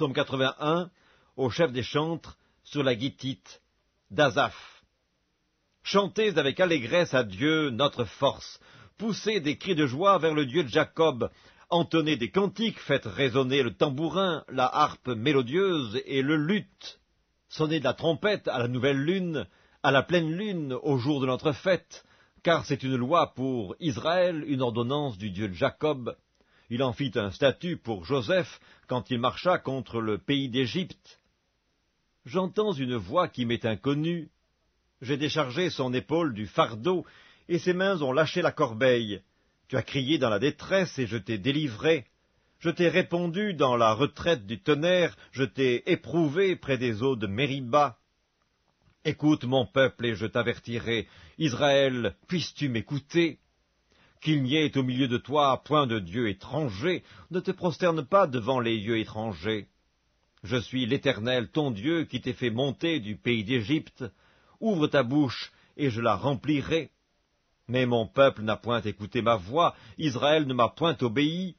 psaume 81, au chef des chantres, sur la guitite d'Azaph. Chantez avec allégresse à Dieu notre force, poussez des cris de joie vers le Dieu de Jacob, entonnez des cantiques, faites résonner le tambourin, la harpe mélodieuse et le luth, sonnez de la trompette à la nouvelle lune, à la pleine lune, au jour de notre fête, car c'est une loi pour Israël, une ordonnance du Dieu de Jacob il en fit un statut pour Joseph quand il marcha contre le pays d'Égypte. J'entends une voix qui m'est inconnue. J'ai déchargé son épaule du fardeau, et ses mains ont lâché la corbeille. Tu as crié dans la détresse, et je t'ai délivré. Je t'ai répondu dans la retraite du tonnerre, je t'ai éprouvé près des eaux de Mériba. Écoute mon peuple, et je t'avertirai. Israël, puisses-tu m'écouter qu'il n'y ait au milieu de toi point de Dieu étranger, ne te prosterne pas devant les dieux étrangers. Je suis l'Éternel, ton Dieu, qui t'ai fait monter du pays d'Égypte. Ouvre ta bouche, et je la remplirai. Mais mon peuple n'a point écouté ma voix, Israël ne m'a point obéi.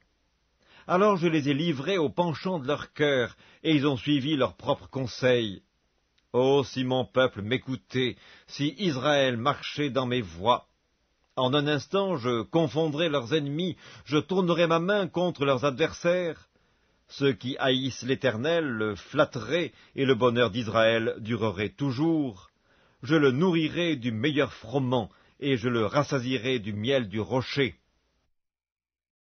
Alors je les ai livrés au penchant de leur cœur, et ils ont suivi leurs propres conseils. Oh, si mon peuple m'écoutait, si Israël marchait dans mes voies, en un instant, je confondrai leurs ennemis, je tournerai ma main contre leurs adversaires. Ceux qui haïssent l'Éternel le flatteraient, et le bonheur d'Israël durerait toujours. Je le nourrirai du meilleur froment, et je le rassasirai du miel du rocher.